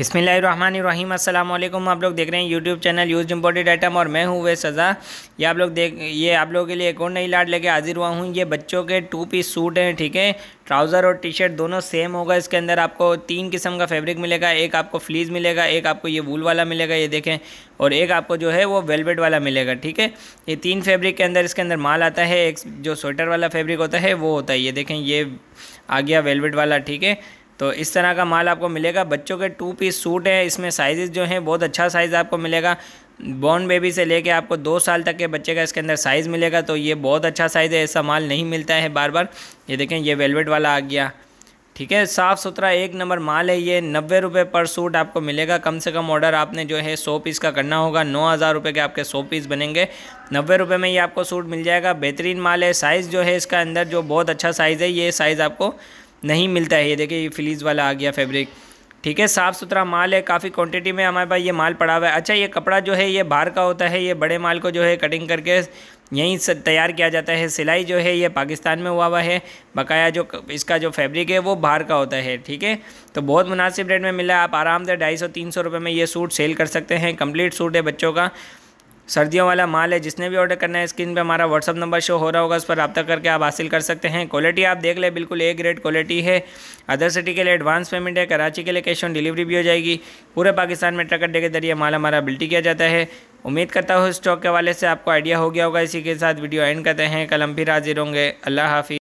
बिसमीम अल्लाम आप लोग देख रहे हैं YouTube channel use imported item और मैं हूँ वे सज़ा ये आप लोग देख ये आप लोगों के लिए एक और नई लाट लेके हाजिर हुआ हूँ ये बच्चों के टू पीस सूट हैं ठीक है ट्राउज़र और टी शर्ट दोनों सेम होगा इसके अंदर आपको तीन किस्म का फैब्रिक मिलेगा एक आपको फ्लीज़ मिलेगा एक आपको ये वूल वाला मिलेगा ये देखें और एक आपको जो है वो वेलवेट वाला मिलेगा ठीक है ये तीन फैब्रिक के अंदर इसके अंदर माल आता है एक जो स्वेटर वाला फैब्रिक होता है वो होता है ये देखें ये आ गया वेलवेट वाला ठीक है तो इस तरह का माल आपको मिलेगा बच्चों के टू पीस सूट है इसमें साइज़ जो हैं बहुत अच्छा साइज़ आपको मिलेगा बॉर्न बेबी से लेके आपको दो साल तक के बच्चे का इसके अंदर साइज़ मिलेगा तो ये बहुत अच्छा साइज़ है ऐसा माल नहीं मिलता है बार बार ये देखें ये वेलवेट वाला आ गया ठीक है साफ़ सुथरा एक नंबर माल है ये नब्बे रुपये पर सूट आपको मिलेगा कम से कम ऑर्डर आपने जो है सौ पीस का करना होगा नौ हज़ार रुपये के आपके सौ पीस बनेंगे नब्बे रुपये में ये आपको सूट मिल जाएगा बेहतरीन माल है साइज़ जो है इसका अंदर जो बहुत अच्छा साइज़ है ये साइज़ आपको नहीं मिलता है ये देखिए ये फ्लीज़ वाला आ गया फैब्रिक ठीक है साफ़ सुथरा माल है काफ़ी क्वांटिटी में हमारे पास ये माल पड़ा हुआ है अच्छा ये कपड़ा जो है ये बाहर का होता है ये बड़े माल को जो है कटिंग करके यहीं से तैयार किया जाता है सिलाई जो है ये पाकिस्तान में हुआ हुआ है बकाया जो इसका जो फैब्रिक है वो बाहर का होता है ठीक है तो बहुत मुनासिब रेट में मिला आप आराम से ढाई सौ तीन सौ रुपये में ये सूट सेल कर सकते हैं कम्प्लीट सूट है बच्चों का सर्दियों वाला माल है जिसने भी ऑर्डर करना है स्क्रीन पर हमारा व्हाट्सअप नंबर शो हो रहा होगा उस पर रब्ता करके आप हासिल कर सकते हैं क्वालिटी आप देख लें बिल्कुल ए ग्रेड क्वालिटी है अदर सिटी के लिए एडवांस पेमेंट है कराची के लिए कैश ऑन डिलीवरी भी हो जाएगी पूरे पाकिस्तान में ट्रक अड्डे के जरिए माल हमारा बिल्टी किया जाता है उम्मीद करता हूँ स्टॉक के वाले से आपको आइडिया हो गया होगा इसी के साथ वीडियो एंड करते हैं कल हम फिर हाजिर होंगे अल्लाह हाफि